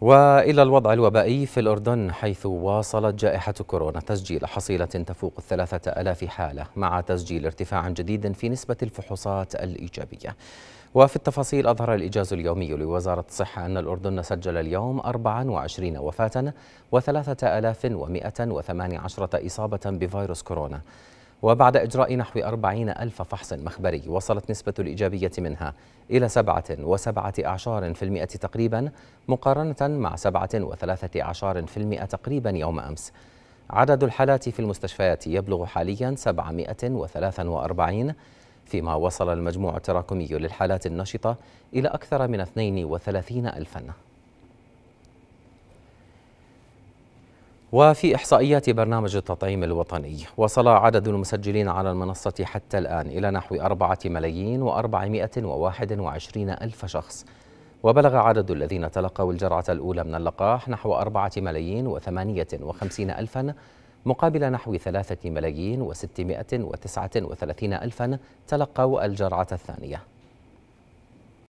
والى الوضع الوبائي في الاردن حيث واصلت جائحه كورونا تسجيل حصيله تفوق الثلاثه الاف حاله مع تسجيل ارتفاع جديد في نسبه الفحوصات الايجابيه وفي التفاصيل أظهر الإجاز اليومي لوزارة الصحة أن الأردن سجل اليوم 24 وفاة و3118 إصابة بفيروس كورونا وبعد إجراء نحو أربعين ألف فحص مخبري وصلت نسبة الإيجابية منها إلى سبعة وسبعة أعشار في المئة تقريبا مقارنة مع سبعة وثلاثة أعشار في المئة تقريبا يوم أمس عدد الحالات في المستشفيات يبلغ حاليا 743 فيما وصل المجموع التراكمي للحالات النشطة إلى أكثر من 32 ألفاً وفي إحصائيات برنامج التطعيم الوطني وصل عدد المسجلين على المنصة حتى الآن إلى نحو أربعة ملايين وأربعمائة وواحد وعشرين ألف شخص وبلغ عدد الذين تلقوا الجرعة الأولى من اللقاح نحو أربعة ملايين وثمانية وخمسين ألفا مقابل نحو ثلاثة ملايين وستمائة وتسعة وثلاثين ألفا تلقوا الجرعة الثانية